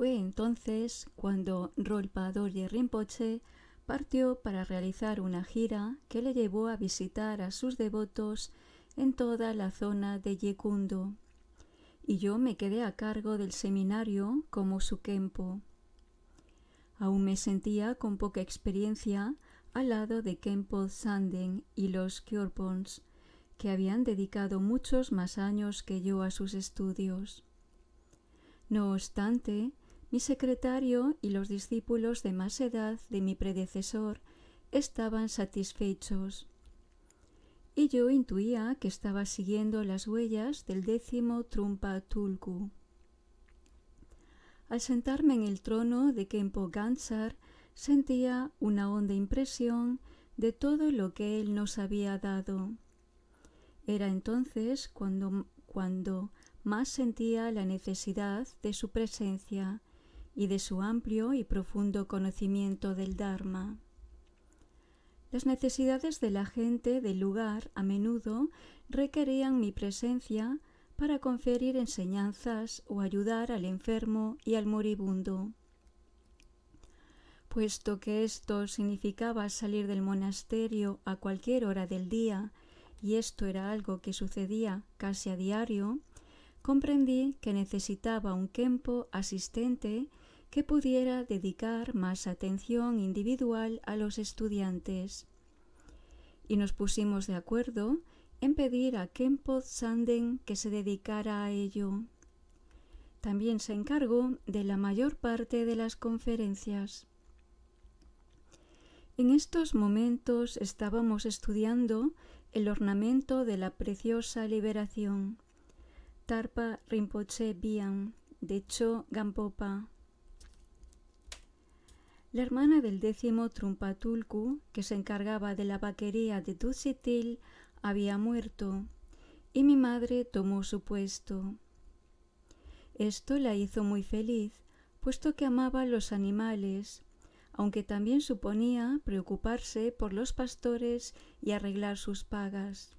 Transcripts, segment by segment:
Fue entonces cuando Rolpa y Rinpoche partió para realizar una gira que le llevó a visitar a sus devotos en toda la zona de Yekundo, y yo me quedé a cargo del seminario como su Kempo. Aún me sentía con poca experiencia al lado de Kempo Sanden y los Kyorpons, que habían dedicado muchos más años que yo a sus estudios. No obstante, mi secretario y los discípulos de más edad de mi predecesor estaban satisfechos. Y yo intuía que estaba siguiendo las huellas del décimo Trumpa Tulku. Al sentarme en el trono de Kempo Gansar, sentía una honda impresión de todo lo que él nos había dado. Era entonces cuando, cuando más sentía la necesidad de su presencia y de su amplio y profundo conocimiento del Dharma. Las necesidades de la gente del lugar a menudo requerían mi presencia para conferir enseñanzas o ayudar al enfermo y al moribundo. Puesto que esto significaba salir del monasterio a cualquier hora del día, y esto era algo que sucedía casi a diario, comprendí que necesitaba un kempo asistente que pudiera dedicar más atención individual a los estudiantes. Y nos pusimos de acuerdo en pedir a Kenpo Sanden que se dedicara a ello. También se encargó de la mayor parte de las conferencias. En estos momentos estábamos estudiando el ornamento de la preciosa liberación, Tarpa Rinpoche Bian, de Cho Gampopa. La hermana del décimo Trumpatulcu, que se encargaba de la vaquería de Tutsitil, había muerto, y mi madre tomó su puesto. Esto la hizo muy feliz, puesto que amaba los animales, aunque también suponía preocuparse por los pastores y arreglar sus pagas.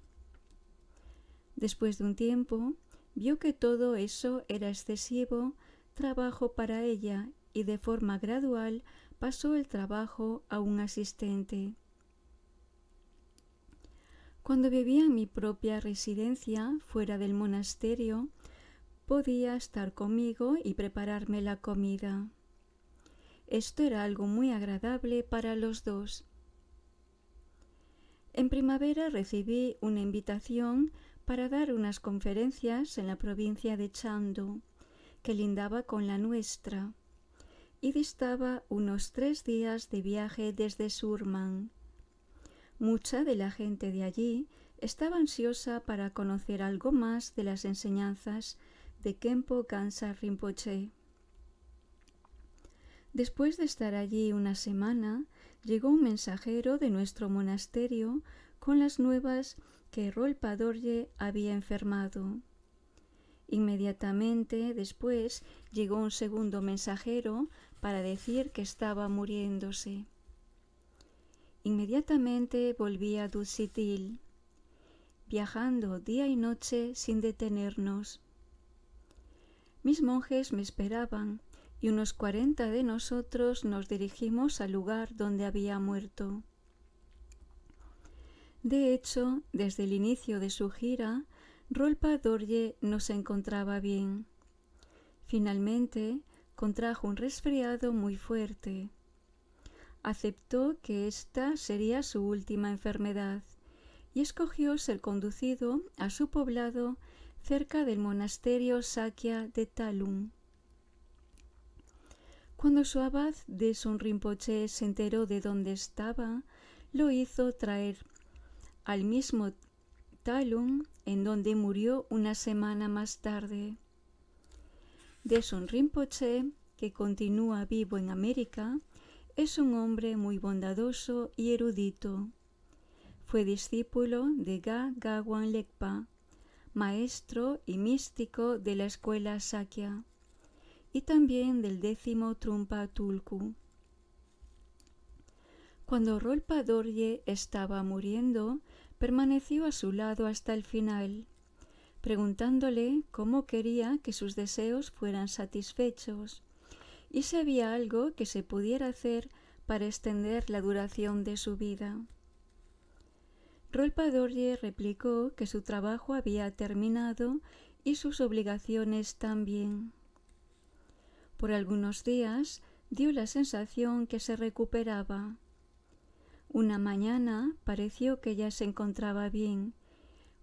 Después de un tiempo, vio que todo eso era excesivo trabajo para ella y de forma gradual pasó el trabajo a un asistente. Cuando vivía en mi propia residencia fuera del monasterio, podía estar conmigo y prepararme la comida. Esto era algo muy agradable para los dos. En primavera recibí una invitación para dar unas conferencias en la provincia de Chandu, que lindaba con la nuestra y distaba unos tres días de viaje desde Surman. Mucha de la gente de allí estaba ansiosa para conocer algo más de las enseñanzas de Kempo Kansa Rinpoche. Después de estar allí una semana, llegó un mensajero de nuestro monasterio con las nuevas que Rolpadorje había enfermado. Inmediatamente después llegó un segundo mensajero para decir que estaba muriéndose. Inmediatamente volví a Dusitil, viajando día y noche sin detenernos. Mis monjes me esperaban y unos cuarenta de nosotros nos dirigimos al lugar donde había muerto. De hecho, desde el inicio de su gira, Rolpa Dorje no se encontraba bien. Finalmente, contrajo un resfriado muy fuerte. Aceptó que esta sería su última enfermedad y escogió ser conducido a su poblado cerca del monasterio Sakya de Talum. Cuando su abad de Son se enteró de dónde estaba, lo hizo traer al mismo Talum, en donde murió una semana más tarde son Rinpoche, que continúa vivo en América, es un hombre muy bondadoso y erudito. Fue discípulo de Ga Gawan Lekpa, maestro y místico de la escuela Sakya, y también del décimo Trumpa Tulku. Cuando Rolpa Dorje estaba muriendo, permaneció a su lado hasta el final preguntándole cómo quería que sus deseos fueran satisfechos y si había algo que se pudiera hacer para extender la duración de su vida. Rolpadorje replicó que su trabajo había terminado y sus obligaciones también. Por algunos días dio la sensación que se recuperaba. Una mañana pareció que ya se encontraba bien,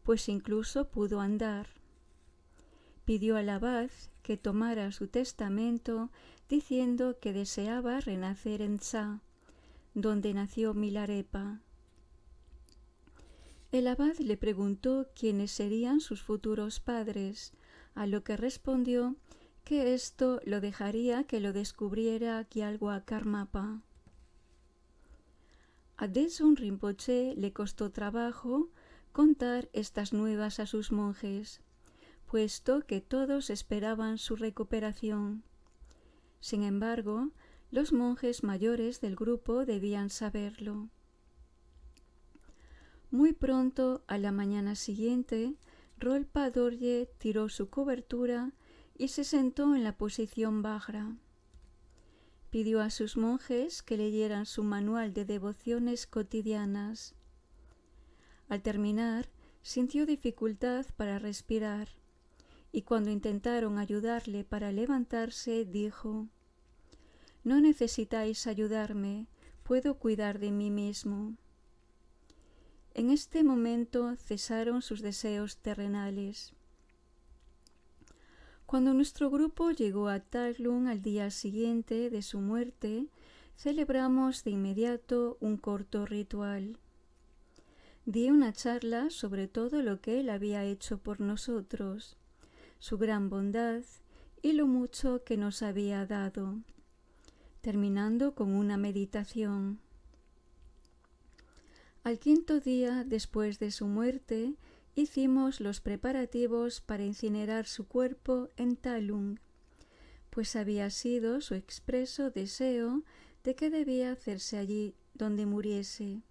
pues incluso pudo andar. Pidió al abad que tomara su testamento diciendo que deseaba renacer en Tsa, donde nació Milarepa. El abad le preguntó quiénes serían sus futuros padres, a lo que respondió que esto lo dejaría que lo descubriera Kialwa Karmapa. A Desun Rinpoche le costó trabajo contar estas nuevas a sus monjes, puesto que todos esperaban su recuperación. Sin embargo, los monjes mayores del grupo debían saberlo. Muy pronto, a la mañana siguiente, Rolpa Dorje tiró su cobertura y se sentó en la posición bajra. Pidió a sus monjes que leyeran su manual de devociones cotidianas al terminar, sintió dificultad para respirar y cuando intentaron ayudarle para levantarse, dijo No necesitáis ayudarme, puedo cuidar de mí mismo. En este momento cesaron sus deseos terrenales. Cuando nuestro grupo llegó a Talun al día siguiente de su muerte, celebramos de inmediato un corto ritual. Di una charla sobre todo lo que Él había hecho por nosotros, su gran bondad y lo mucho que nos había dado, terminando con una meditación. Al quinto día después de su muerte, hicimos los preparativos para incinerar su cuerpo en Talung, pues había sido su expreso deseo de que debía hacerse allí donde muriese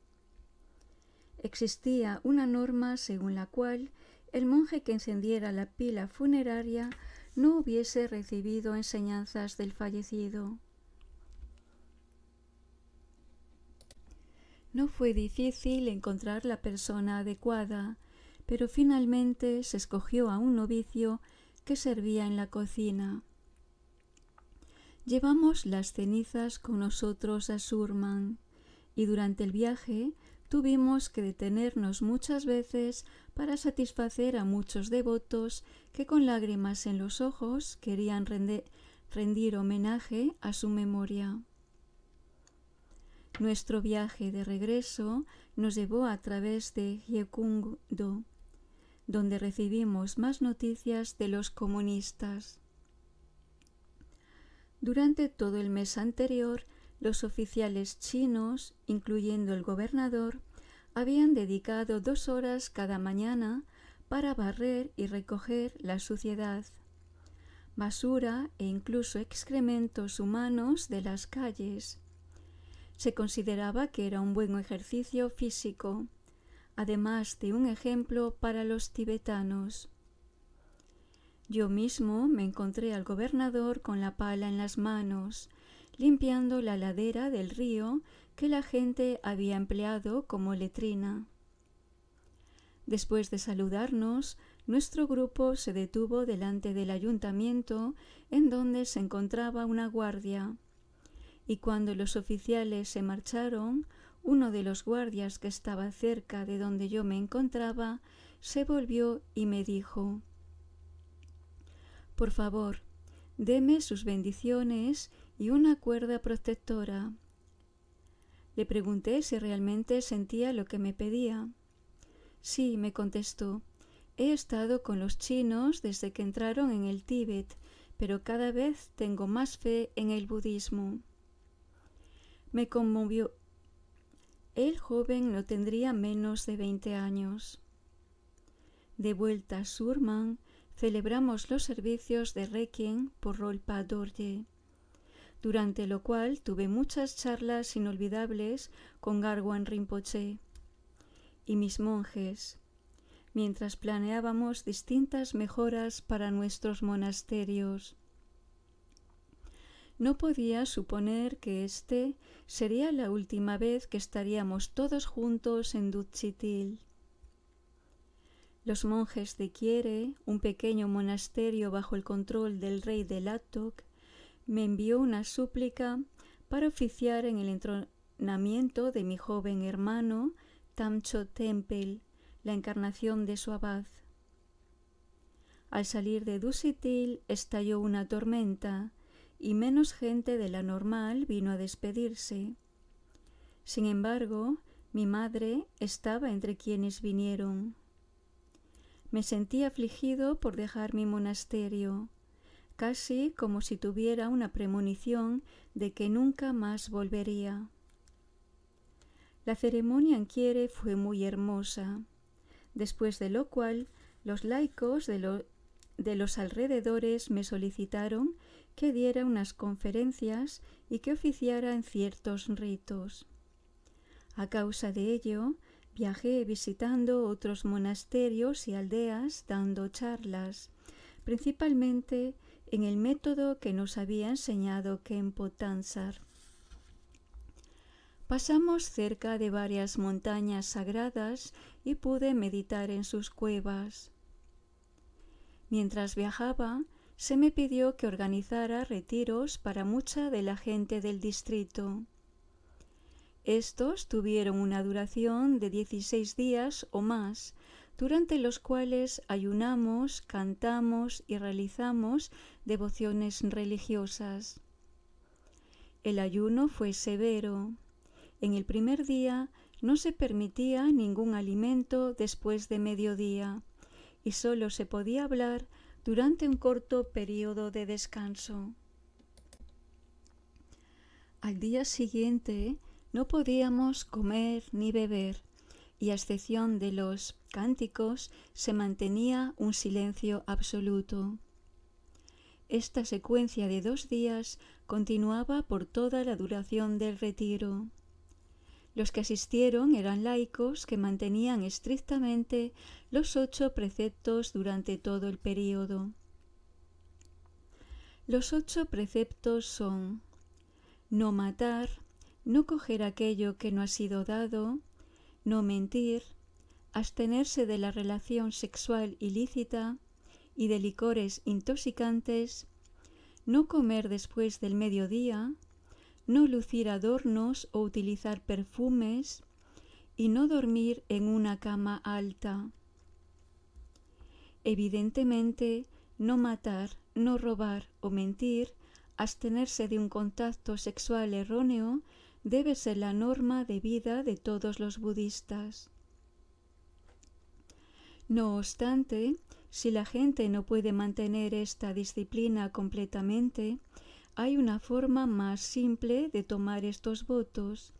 existía una norma según la cual el monje que encendiera la pila funeraria no hubiese recibido enseñanzas del fallecido. No fue difícil encontrar la persona adecuada, pero finalmente se escogió a un novicio que servía en la cocina. Llevamos las cenizas con nosotros a Surman y durante el viaje tuvimos que detenernos muchas veces para satisfacer a muchos devotos que con lágrimas en los ojos querían rendir homenaje a su memoria. Nuestro viaje de regreso nos llevó a través de hyekung donde recibimos más noticias de los comunistas. Durante todo el mes anterior los oficiales chinos, incluyendo el gobernador, habían dedicado dos horas cada mañana para barrer y recoger la suciedad, basura e incluso excrementos humanos de las calles. Se consideraba que era un buen ejercicio físico, además de un ejemplo para los tibetanos. Yo mismo me encontré al gobernador con la pala en las manos, limpiando la ladera del río que la gente había empleado como letrina. Después de saludarnos, nuestro grupo se detuvo delante del ayuntamiento en donde se encontraba una guardia. Y cuando los oficiales se marcharon, uno de los guardias que estaba cerca de donde yo me encontraba se volvió y me dijo Por favor, Deme sus bendiciones y una cuerda protectora. Le pregunté si realmente sentía lo que me pedía. Sí, me contestó. He estado con los chinos desde que entraron en el Tíbet, pero cada vez tengo más fe en el budismo. Me conmovió. El joven no tendría menos de veinte años. De vuelta a Surman, celebramos los servicios de Requiem por Rolpa Dorje, durante lo cual tuve muchas charlas inolvidables con Garwan Rinpoche y mis monjes, mientras planeábamos distintas mejoras para nuestros monasterios. No podía suponer que este sería la última vez que estaríamos todos juntos en Duchitil. Los monjes de Kiere, un pequeño monasterio bajo el control del rey de Latok, me envió una súplica para oficiar en el entronamiento de mi joven hermano Tamcho Tempel, la encarnación de su abad. Al salir de Dusitil estalló una tormenta y menos gente de la normal vino a despedirse. Sin embargo, mi madre estaba entre quienes vinieron. Me sentí afligido por dejar mi monasterio, casi como si tuviera una premonición de que nunca más volvería. La ceremonia en Quiere fue muy hermosa, después de lo cual los laicos de, de los alrededores me solicitaron que diera unas conferencias y que oficiara en ciertos ritos. A causa de ello, Viajé visitando otros monasterios y aldeas dando charlas, principalmente en el método que nos había enseñado Kempo Tansar. Pasamos cerca de varias montañas sagradas y pude meditar en sus cuevas. Mientras viajaba, se me pidió que organizara retiros para mucha de la gente del distrito. Estos tuvieron una duración de 16 días o más, durante los cuales ayunamos, cantamos y realizamos devociones religiosas. El ayuno fue severo. En el primer día no se permitía ningún alimento después de mediodía y sólo se podía hablar durante un corto periodo de descanso. Al día siguiente no podíamos comer ni beber, y a excepción de los cánticos se mantenía un silencio absoluto. Esta secuencia de dos días continuaba por toda la duración del retiro. Los que asistieron eran laicos que mantenían estrictamente los ocho preceptos durante todo el periodo. Los ocho preceptos son no matar, no coger aquello que no ha sido dado, no mentir, abstenerse de la relación sexual ilícita y de licores intoxicantes, no comer después del mediodía, no lucir adornos o utilizar perfumes y no dormir en una cama alta. Evidentemente, no matar, no robar o mentir, abstenerse de un contacto sexual erróneo, debe ser la norma de vida de todos los budistas. No obstante, si la gente no puede mantener esta disciplina completamente, hay una forma más simple de tomar estos votos,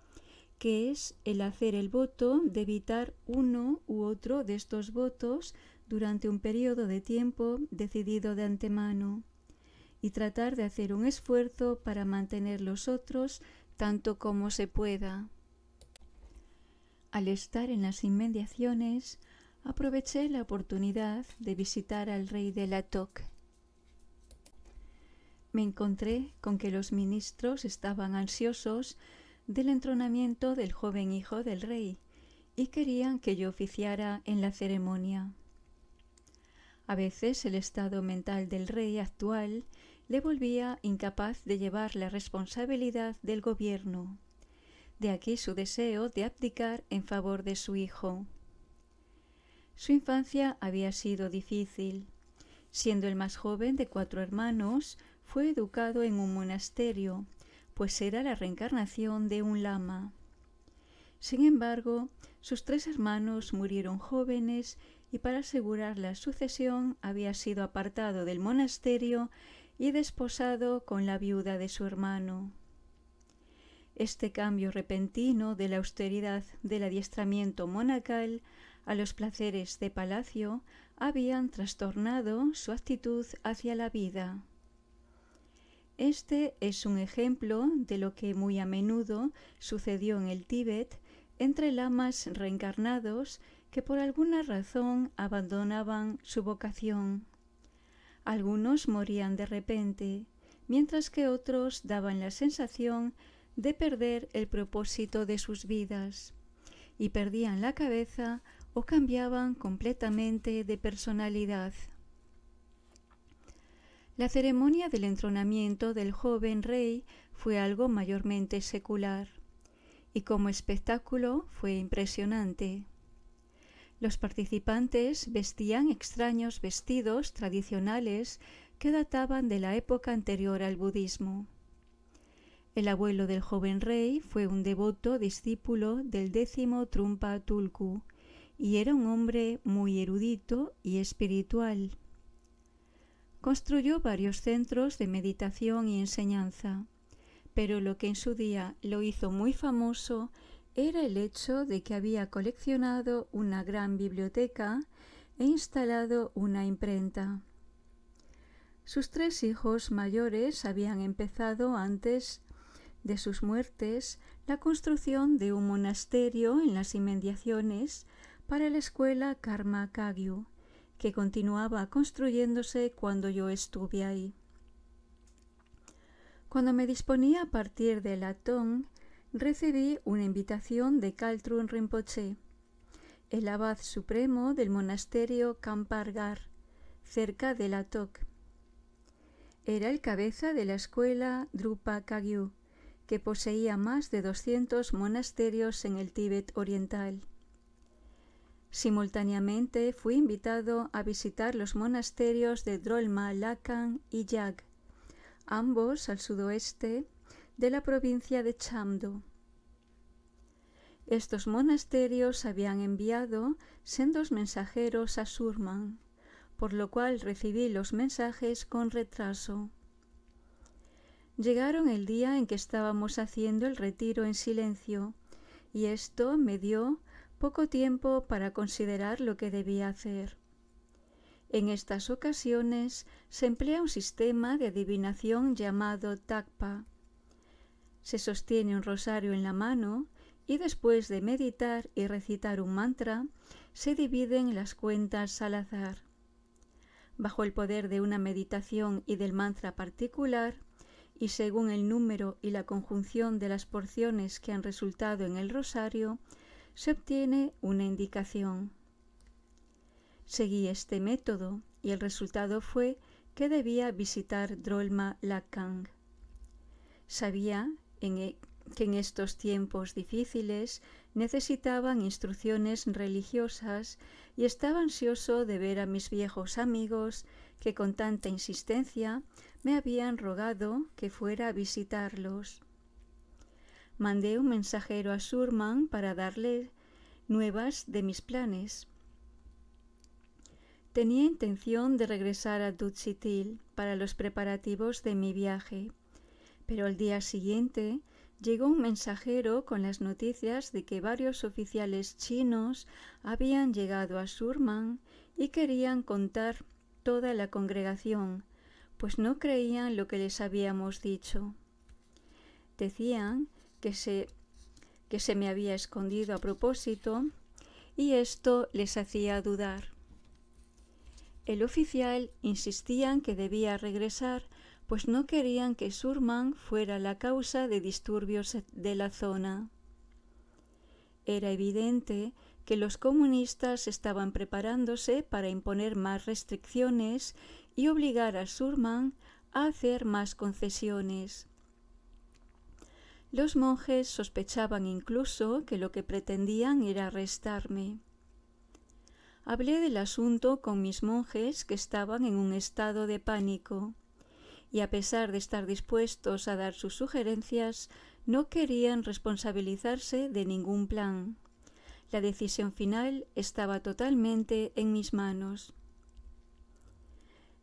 que es el hacer el voto de evitar uno u otro de estos votos durante un periodo de tiempo decidido de antemano y tratar de hacer un esfuerzo para mantener los otros tanto como se pueda. Al estar en las inmediaciones, aproveché la oportunidad de visitar al rey de la Latok. Me encontré con que los ministros estaban ansiosos del entronamiento del joven hijo del rey y querían que yo oficiara en la ceremonia. A veces el estado mental del rey actual le volvía incapaz de llevar la responsabilidad del gobierno. De aquí su deseo de abdicar en favor de su hijo. Su infancia había sido difícil. Siendo el más joven de cuatro hermanos, fue educado en un monasterio, pues era la reencarnación de un lama. Sin embargo, sus tres hermanos murieron jóvenes y para asegurar la sucesión había sido apartado del monasterio y desposado con la viuda de su hermano. Este cambio repentino de la austeridad del adiestramiento monacal a los placeres de palacio habían trastornado su actitud hacia la vida. Este es un ejemplo de lo que muy a menudo sucedió en el Tíbet entre lamas reencarnados que por alguna razón abandonaban su vocación. Algunos morían de repente, mientras que otros daban la sensación de perder el propósito de sus vidas y perdían la cabeza o cambiaban completamente de personalidad. La ceremonia del entronamiento del joven rey fue algo mayormente secular y como espectáculo fue impresionante. Los participantes vestían extraños vestidos tradicionales que databan de la época anterior al budismo. El abuelo del joven rey fue un devoto discípulo del décimo Trumpa Tulku y era un hombre muy erudito y espiritual. Construyó varios centros de meditación y enseñanza, pero lo que en su día lo hizo muy famoso era el hecho de que había coleccionado una gran biblioteca e instalado una imprenta. Sus tres hijos mayores habían empezado antes de sus muertes la construcción de un monasterio en las inmediaciones para la escuela Karma Kagyu, que continuaba construyéndose cuando yo estuve ahí. Cuando me disponía a partir de Latón, recibí una invitación de Kaltrun Rinpoche, el abad supremo del monasterio Kampargar, cerca de Latok. Era el cabeza de la escuela Drupa Kagyu, que poseía más de 200 monasterios en el Tíbet oriental. Simultáneamente fui invitado a visitar los monasterios de Drolma, Lakan y Yag, ambos al sudoeste de la provincia de Chamdo. Estos monasterios habían enviado sendos mensajeros a Surman, por lo cual recibí los mensajes con retraso. Llegaron el día en que estábamos haciendo el retiro en silencio, y esto me dio poco tiempo para considerar lo que debía hacer. En estas ocasiones se emplea un sistema de adivinación llamado Takpa se sostiene un rosario en la mano y después de meditar y recitar un mantra, se dividen las cuentas al azar. Bajo el poder de una meditación y del mantra particular, y según el número y la conjunción de las porciones que han resultado en el rosario, se obtiene una indicación. Seguí este método y el resultado fue que debía visitar Drolma Lakang. Sabía e, que en estos tiempos difíciles necesitaban instrucciones religiosas y estaba ansioso de ver a mis viejos amigos que con tanta insistencia me habían rogado que fuera a visitarlos. Mandé un mensajero a Surman para darle nuevas de mis planes. Tenía intención de regresar a Duchitil para los preparativos de mi viaje. Pero al día siguiente llegó un mensajero con las noticias de que varios oficiales chinos habían llegado a Surman y querían contar toda la congregación, pues no creían lo que les habíamos dicho. Decían que se, que se me había escondido a propósito y esto les hacía dudar. El oficial insistía en que debía regresar pues no querían que Surman fuera la causa de disturbios de la zona. Era evidente que los comunistas estaban preparándose para imponer más restricciones y obligar a Surman a hacer más concesiones. Los monjes sospechaban incluso que lo que pretendían era arrestarme. Hablé del asunto con mis monjes que estaban en un estado de pánico y a pesar de estar dispuestos a dar sus sugerencias, no querían responsabilizarse de ningún plan. La decisión final estaba totalmente en mis manos.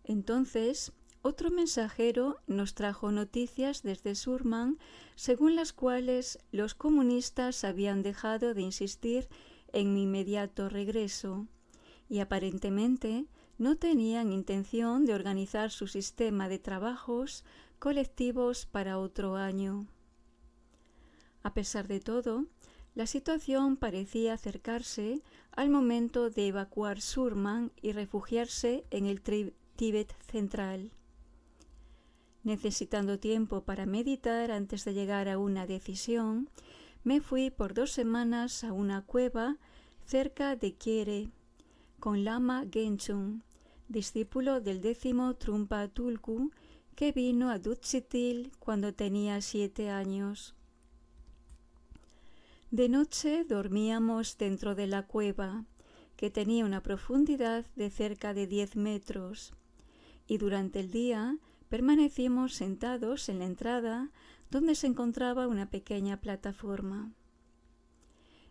Entonces, otro mensajero nos trajo noticias desde Surman según las cuales los comunistas habían dejado de insistir en mi inmediato regreso y aparentemente no tenían intención de organizar su sistema de trabajos colectivos para otro año. A pesar de todo, la situación parecía acercarse al momento de evacuar Surman y refugiarse en el Tíbet central. Necesitando tiempo para meditar antes de llegar a una decisión, me fui por dos semanas a una cueva cerca de Kiere con Lama Genshun, discípulo del décimo Trumpa Tulku, que vino a Duchitil cuando tenía siete años. De noche dormíamos dentro de la cueva, que tenía una profundidad de cerca de diez metros, y durante el día permanecimos sentados en la entrada donde se encontraba una pequeña plataforma.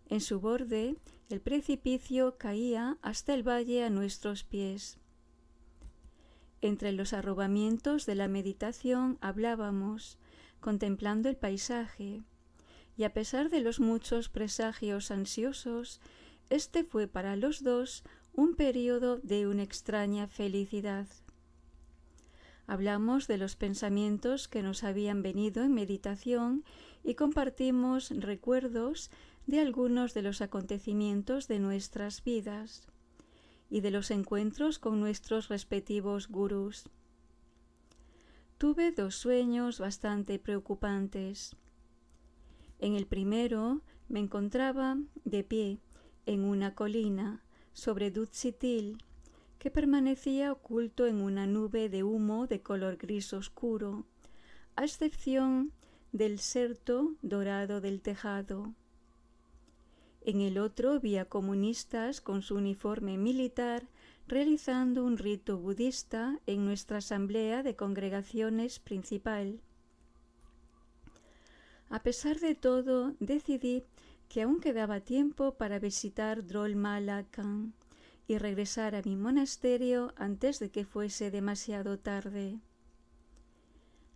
En su borde el precipicio caía hasta el valle a nuestros pies. Entre los arrobamientos de la meditación hablábamos, contemplando el paisaje, y a pesar de los muchos presagios ansiosos, este fue para los dos un periodo de una extraña felicidad. Hablamos de los pensamientos que nos habían venido en meditación y compartimos recuerdos de algunos de los acontecimientos de nuestras vidas y de los encuentros con nuestros respectivos gurús. Tuve dos sueños bastante preocupantes. En el primero me encontraba de pie en una colina sobre Dutsitil, que permanecía oculto en una nube de humo de color gris oscuro, a excepción del serto dorado del tejado. En el otro vi comunistas con su uniforme militar realizando un rito budista en nuestra asamblea de congregaciones principal. A pesar de todo, decidí que aún quedaba tiempo para visitar Drolmala Khan y regresar a mi monasterio antes de que fuese demasiado tarde.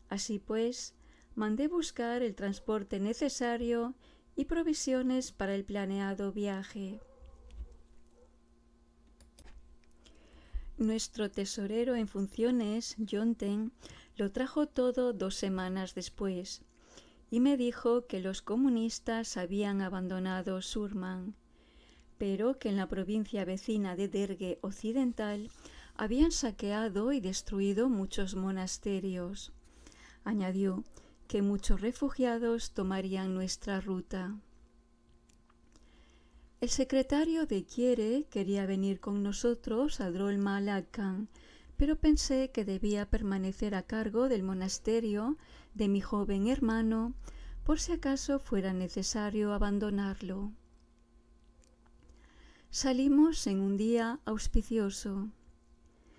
Así pues, mandé buscar el transporte necesario y provisiones para el planeado viaje. Nuestro tesorero en funciones, Jonten, lo trajo todo dos semanas después y me dijo que los comunistas habían abandonado Surman, pero que en la provincia vecina de Dergue Occidental habían saqueado y destruido muchos monasterios. Añadió que muchos refugiados tomarían nuestra ruta. El secretario de Quiere quería venir con nosotros a Drolma pero pensé que debía permanecer a cargo del monasterio de mi joven hermano por si acaso fuera necesario abandonarlo. Salimos en un día auspicioso.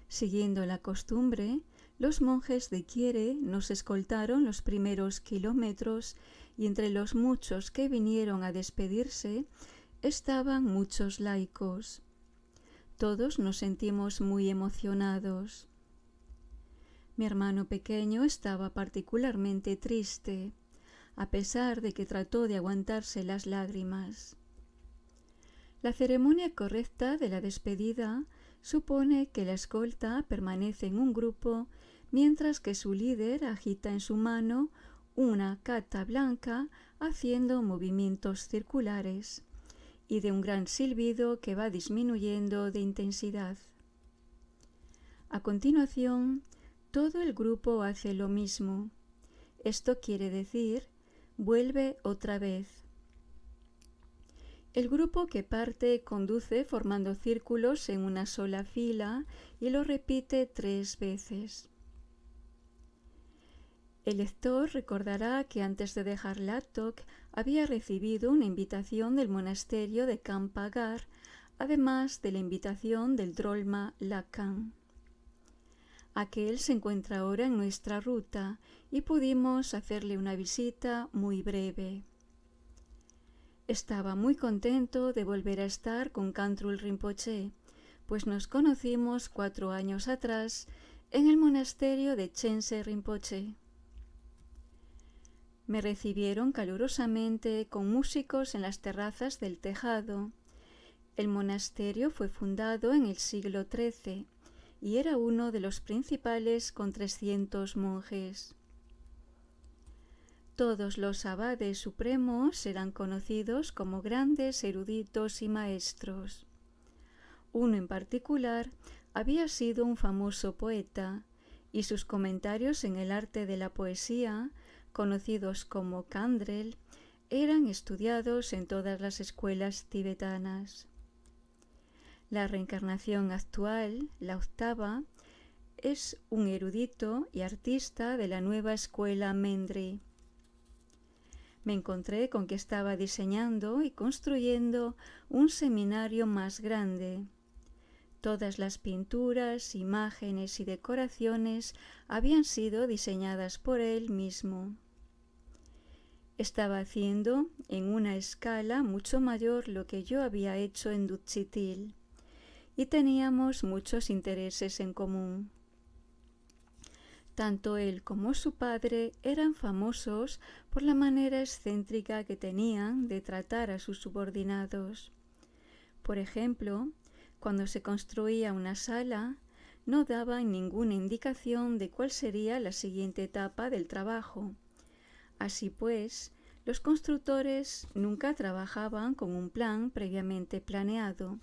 Siguiendo la costumbre, los monjes de Quiere nos escoltaron los primeros kilómetros y entre los muchos que vinieron a despedirse estaban muchos laicos. Todos nos sentimos muy emocionados. Mi hermano pequeño estaba particularmente triste, a pesar de que trató de aguantarse las lágrimas. La ceremonia correcta de la despedida supone que la escolta permanece en un grupo mientras que su líder agita en su mano una cata blanca haciendo movimientos circulares y de un gran silbido que va disminuyendo de intensidad. A continuación, todo el grupo hace lo mismo. Esto quiere decir, vuelve otra vez. El grupo que parte conduce formando círculos en una sola fila y lo repite tres veces. El lector recordará que antes de dejar Latok había recibido una invitación del monasterio de Kampagar, además de la invitación del Drolma Lakan. Aquel se encuentra ahora en nuestra ruta y pudimos hacerle una visita muy breve. Estaba muy contento de volver a estar con Cantrul Rinpoche, pues nos conocimos cuatro años atrás en el monasterio de Chense Rinpoche. Me recibieron calurosamente con músicos en las terrazas del tejado. El monasterio fue fundado en el siglo XIII y era uno de los principales con 300 monjes. Todos los abades supremos eran conocidos como grandes eruditos y maestros. Uno en particular había sido un famoso poeta, y sus comentarios en el arte de la poesía conocidos como Kandrel, eran estudiados en todas las escuelas tibetanas. La reencarnación actual, la octava, es un erudito y artista de la nueva escuela Mendri. Me encontré con que estaba diseñando y construyendo un seminario más grande. Todas las pinturas, imágenes y decoraciones habían sido diseñadas por él mismo. Estaba haciendo en una escala mucho mayor lo que yo había hecho en Duchitil y teníamos muchos intereses en común. Tanto él como su padre eran famosos por la manera excéntrica que tenían de tratar a sus subordinados. Por ejemplo, cuando se construía una sala, no daban ninguna indicación de cuál sería la siguiente etapa del trabajo Así pues, los constructores nunca trabajaban con un plan previamente planeado,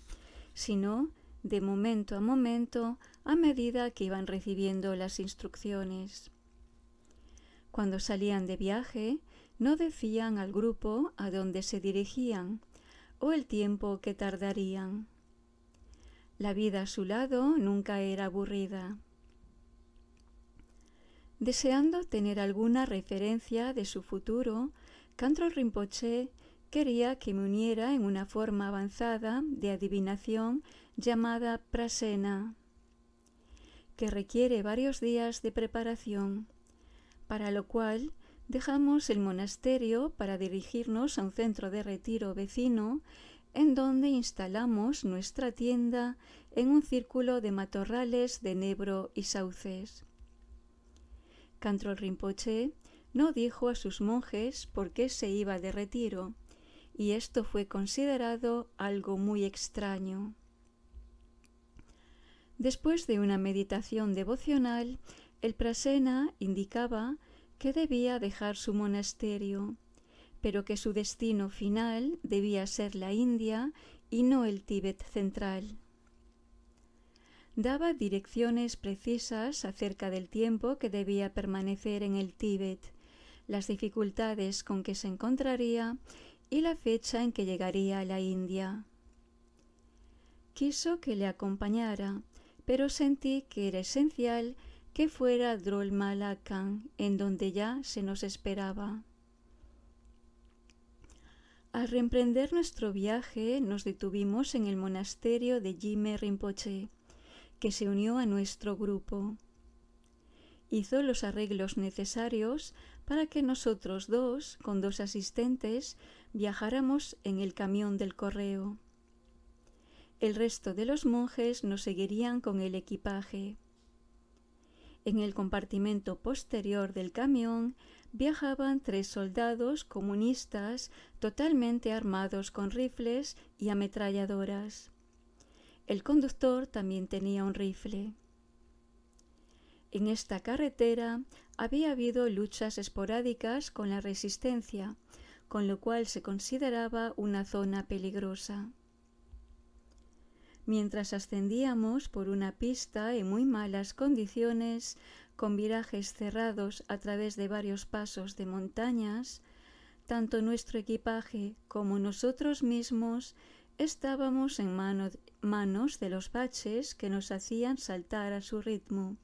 sino de momento a momento a medida que iban recibiendo las instrucciones. Cuando salían de viaje, no decían al grupo a dónde se dirigían o el tiempo que tardarían. La vida a su lado nunca era aburrida. Deseando tener alguna referencia de su futuro, Cantro Rinpoche quería que me uniera en una forma avanzada de adivinación llamada prasena, que requiere varios días de preparación, para lo cual dejamos el monasterio para dirigirnos a un centro de retiro vecino en donde instalamos nuestra tienda en un círculo de matorrales de nebro y sauces. Cantrol Rinpoche no dijo a sus monjes por qué se iba de retiro, y esto fue considerado algo muy extraño. Después de una meditación devocional, el prasena indicaba que debía dejar su monasterio, pero que su destino final debía ser la India y no el Tíbet central daba direcciones precisas acerca del tiempo que debía permanecer en el Tíbet, las dificultades con que se encontraría y la fecha en que llegaría a la India. Quiso que le acompañara, pero sentí que era esencial que fuera Drol Malakang, en donde ya se nos esperaba. Al reemprender nuestro viaje, nos detuvimos en el monasterio de Jime Rinpoche que se unió a nuestro grupo. Hizo los arreglos necesarios para que nosotros dos, con dos asistentes, viajáramos en el camión del correo. El resto de los monjes nos seguirían con el equipaje. En el compartimento posterior del camión viajaban tres soldados comunistas totalmente armados con rifles y ametralladoras. El conductor también tenía un rifle. En esta carretera había habido luchas esporádicas con la resistencia, con lo cual se consideraba una zona peligrosa. Mientras ascendíamos por una pista en muy malas condiciones, con virajes cerrados a través de varios pasos de montañas, tanto nuestro equipaje como nosotros mismos Estábamos en manos de los baches que nos hacían saltar a su ritmo,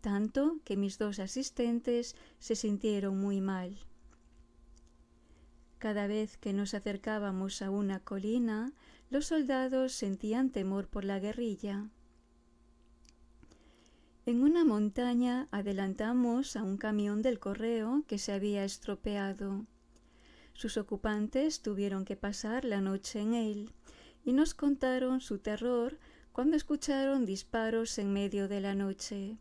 tanto que mis dos asistentes se sintieron muy mal. Cada vez que nos acercábamos a una colina, los soldados sentían temor por la guerrilla. En una montaña adelantamos a un camión del correo que se había estropeado. Sus ocupantes tuvieron que pasar la noche en él y nos contaron su terror cuando escucharon disparos en medio de la noche.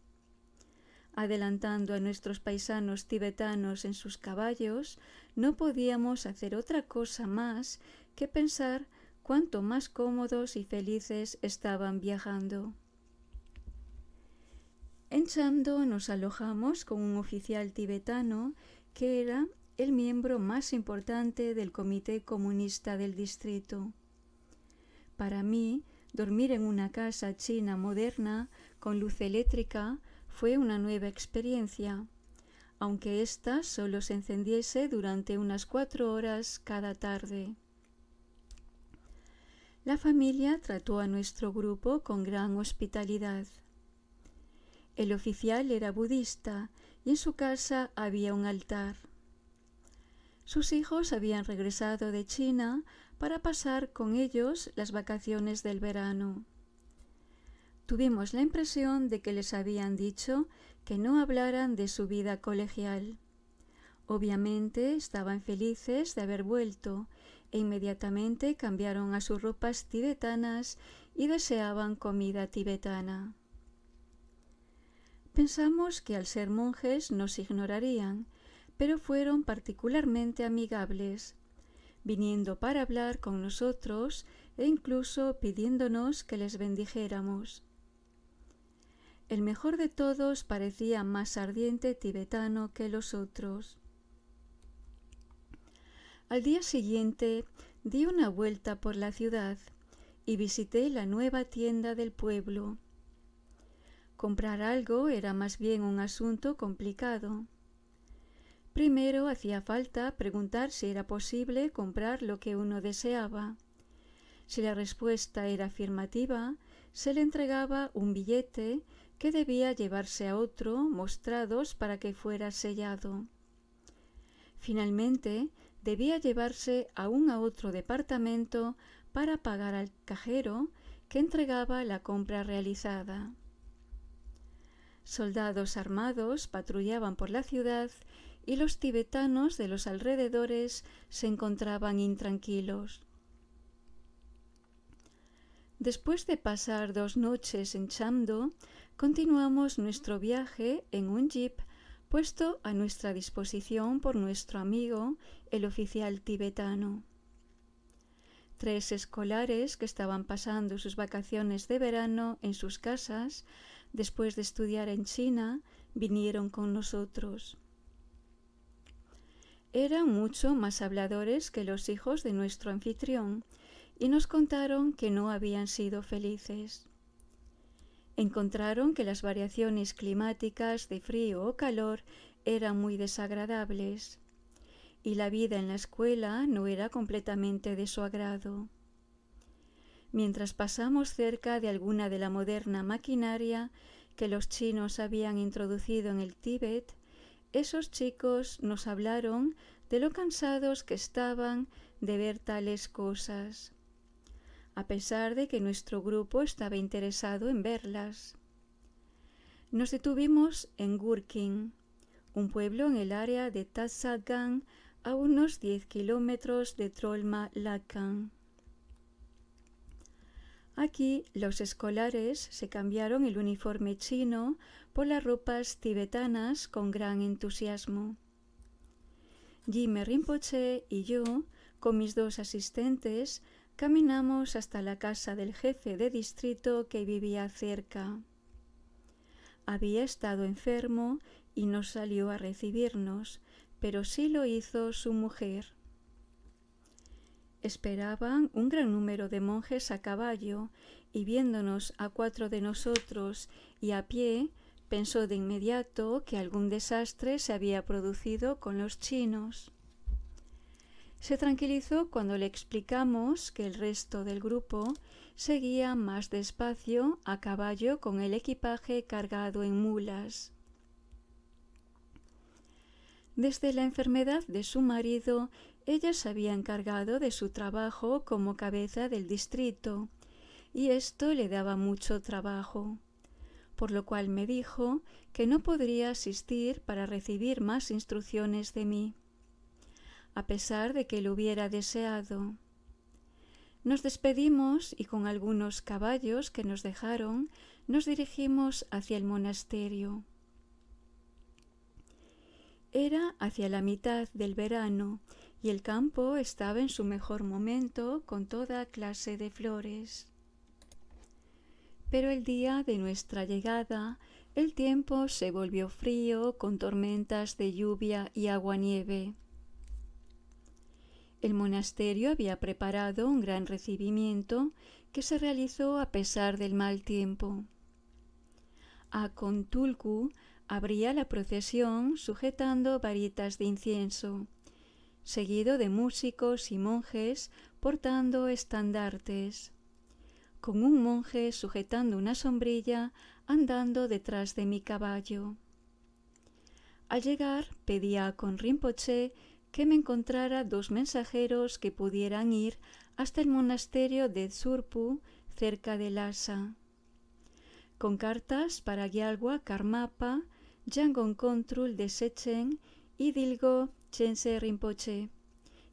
Adelantando a nuestros paisanos tibetanos en sus caballos, no podíamos hacer otra cosa más que pensar cuánto más cómodos y felices estaban viajando. En Chamdo nos alojamos con un oficial tibetano que era el miembro más importante del Comité Comunista del Distrito. Para mí, dormir en una casa china moderna con luz eléctrica fue una nueva experiencia, aunque ésta solo se encendiese durante unas cuatro horas cada tarde. La familia trató a nuestro grupo con gran hospitalidad. El oficial era budista y en su casa había un altar. Sus hijos habían regresado de China para pasar con ellos las vacaciones del verano. Tuvimos la impresión de que les habían dicho que no hablaran de su vida colegial. Obviamente estaban felices de haber vuelto e inmediatamente cambiaron a sus ropas tibetanas y deseaban comida tibetana. Pensamos que al ser monjes nos ignorarían pero fueron particularmente amigables, viniendo para hablar con nosotros e incluso pidiéndonos que les bendijéramos. El mejor de todos parecía más ardiente tibetano que los otros. Al día siguiente di una vuelta por la ciudad y visité la nueva tienda del pueblo. Comprar algo era más bien un asunto complicado. Primero hacía falta preguntar si era posible comprar lo que uno deseaba. Si la respuesta era afirmativa, se le entregaba un billete que debía llevarse a otro mostrados para que fuera sellado. Finalmente, debía llevarse un a otro departamento para pagar al cajero que entregaba la compra realizada. Soldados armados patrullaban por la ciudad y los tibetanos de los alrededores se encontraban intranquilos. Después de pasar dos noches en Chamdo, continuamos nuestro viaje en un jeep puesto a nuestra disposición por nuestro amigo, el oficial tibetano. Tres escolares que estaban pasando sus vacaciones de verano en sus casas, después de estudiar en China, vinieron con nosotros eran mucho más habladores que los hijos de nuestro anfitrión y nos contaron que no habían sido felices. Encontraron que las variaciones climáticas de frío o calor eran muy desagradables y la vida en la escuela no era completamente de su agrado. Mientras pasamos cerca de alguna de la moderna maquinaria que los chinos habían introducido en el Tíbet, esos chicos nos hablaron de lo cansados que estaban de ver tales cosas, a pesar de que nuestro grupo estaba interesado en verlas. Nos detuvimos en Gurkin, un pueblo en el área de Tatsagan, a unos 10 kilómetros de Trolma Lakan. Aquí los escolares se cambiaron el uniforme chino por las ropas tibetanas con gran entusiasmo. Jimmy Rinpoche y yo, con mis dos asistentes, caminamos hasta la casa del jefe de distrito que vivía cerca. Había estado enfermo y no salió a recibirnos, pero sí lo hizo su mujer. Esperaban un gran número de monjes a caballo y viéndonos a cuatro de nosotros y a pie, Pensó de inmediato que algún desastre se había producido con los chinos. Se tranquilizó cuando le explicamos que el resto del grupo seguía más despacio a caballo con el equipaje cargado en mulas. Desde la enfermedad de su marido, ella se había encargado de su trabajo como cabeza del distrito, y esto le daba mucho trabajo por lo cual me dijo que no podría asistir para recibir más instrucciones de mí, a pesar de que lo hubiera deseado. Nos despedimos y con algunos caballos que nos dejaron nos dirigimos hacia el monasterio. Era hacia la mitad del verano y el campo estaba en su mejor momento con toda clase de flores. Pero el día de nuestra llegada, el tiempo se volvió frío con tormentas de lluvia y aguanieve. El monasterio había preparado un gran recibimiento que se realizó a pesar del mal tiempo. A Contulcu abría la procesión sujetando varitas de incienso, seguido de músicos y monjes portando estandartes con un monje sujetando una sombrilla andando detrás de mi caballo. Al llegar pedía con Rinpoche que me encontrara dos mensajeros que pudieran ir hasta el monasterio de Tsurpu, cerca de Lhasa. Con cartas para Gyalwa Karmapa, Yangon Contrul de Sechen y Dilgo Chense Rinpoche,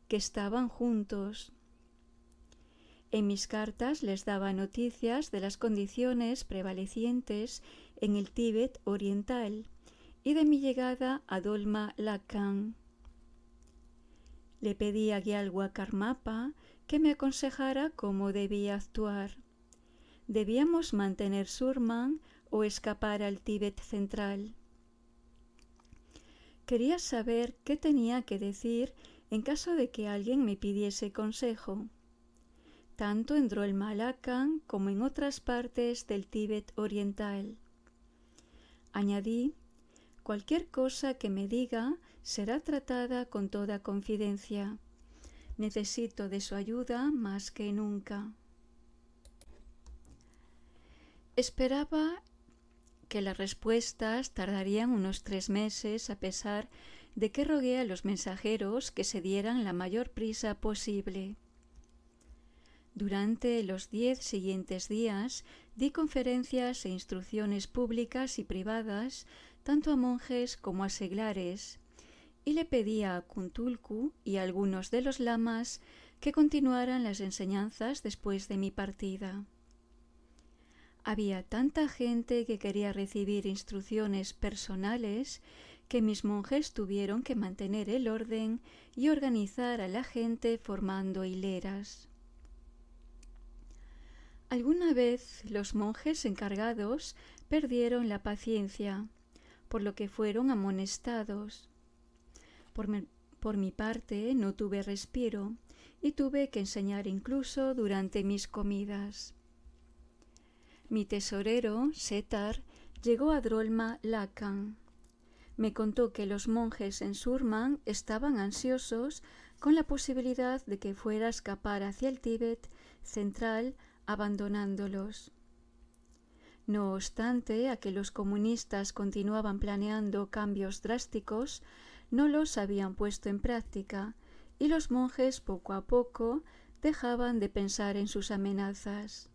que estaban juntos. En mis cartas les daba noticias de las condiciones prevalecientes en el Tíbet oriental y de mi llegada a Dolma Lacan. Le pedí a Gyalwa Karmapa que me aconsejara cómo debía actuar. ¿Debíamos mantener Surman o escapar al Tíbet central? Quería saber qué tenía que decir en caso de que alguien me pidiese consejo. Tanto en malakan como en otras partes del Tíbet oriental. Añadí, cualquier cosa que me diga será tratada con toda confidencia. Necesito de su ayuda más que nunca. Esperaba que las respuestas tardarían unos tres meses a pesar de que rogué a los mensajeros que se dieran la mayor prisa posible. Durante los diez siguientes días di conferencias e instrucciones públicas y privadas tanto a monjes como a seglares, y le pedí a Kuntulku y algunos de los lamas que continuaran las enseñanzas después de mi partida. Había tanta gente que quería recibir instrucciones personales que mis monjes tuvieron que mantener el orden y organizar a la gente formando hileras. Alguna vez los monjes encargados perdieron la paciencia, por lo que fueron amonestados. Por mi, parte no tuve respiro y tuve que enseñar incluso durante mis comidas. Mi tesorero, Setar, llegó a Drolma Lakan. Me contó que los monjes en Surman estaban ansiosos con la posibilidad de que fuera a escapar hacia el Tíbet central abandonándolos. No obstante, a que los comunistas continuaban planeando cambios drásticos, no los habían puesto en práctica, y los monjes poco a poco dejaban de pensar en sus amenazas.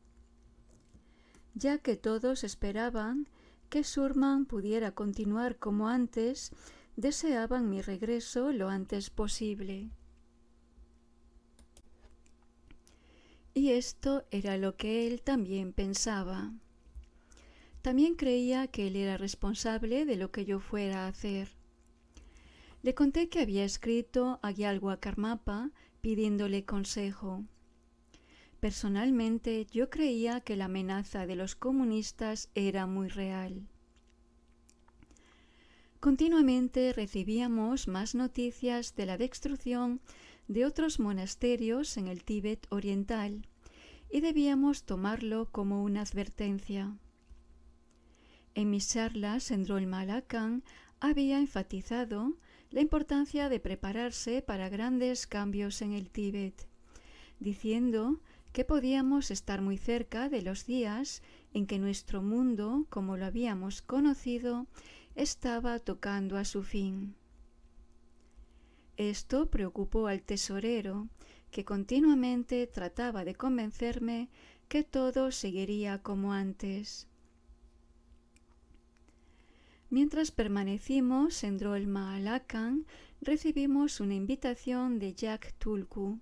Ya que todos esperaban que Surman pudiera continuar como antes, deseaban mi regreso lo antes posible. Y esto era lo que él también pensaba. También creía que él era responsable de lo que yo fuera a hacer. Le conté que había escrito a Gyalwa Karmapa pidiéndole consejo. Personalmente yo creía que la amenaza de los comunistas era muy real. Continuamente recibíamos más noticias de la destrucción de otros monasterios en el Tíbet oriental y debíamos tomarlo como una advertencia. En mis charlas en Malakan había enfatizado la importancia de prepararse para grandes cambios en el Tíbet, diciendo que podíamos estar muy cerca de los días en que nuestro mundo, como lo habíamos conocido, estaba tocando a su fin. Esto preocupó al tesorero, que continuamente trataba de convencerme que todo seguiría como antes. Mientras permanecimos en Drolma Lakan, recibimos una invitación de Jack Tulku,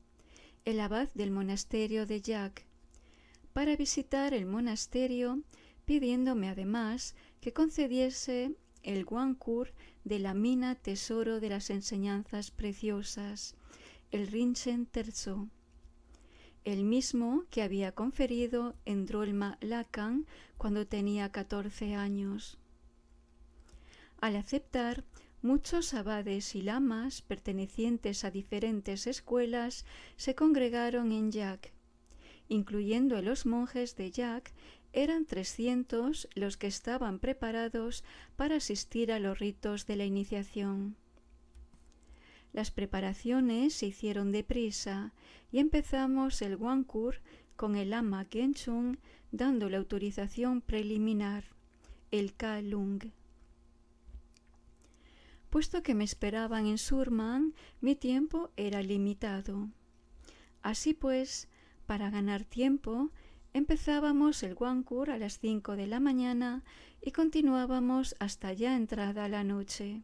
el abad del monasterio de Jack, para visitar el monasterio, pidiéndome además que concediese el Guancur de la mina tesoro de las enseñanzas preciosas, el Rinchen Terzo, el mismo que había conferido en Drolma Lacan cuando tenía 14 años. Al aceptar, muchos abades y lamas pertenecientes a diferentes escuelas se congregaron en Yak, incluyendo a los monjes de Yak eran 300 los que estaban preparados para asistir a los ritos de la iniciación. Las preparaciones se hicieron deprisa y empezamos el Wankur con el Ama Genshung dando la autorización preliminar, el Kalung. Puesto que me esperaban en Surman, mi tiempo era limitado. Así pues, para ganar tiempo, Empezábamos el Wankur a las 5 de la mañana y continuábamos hasta ya entrada la noche.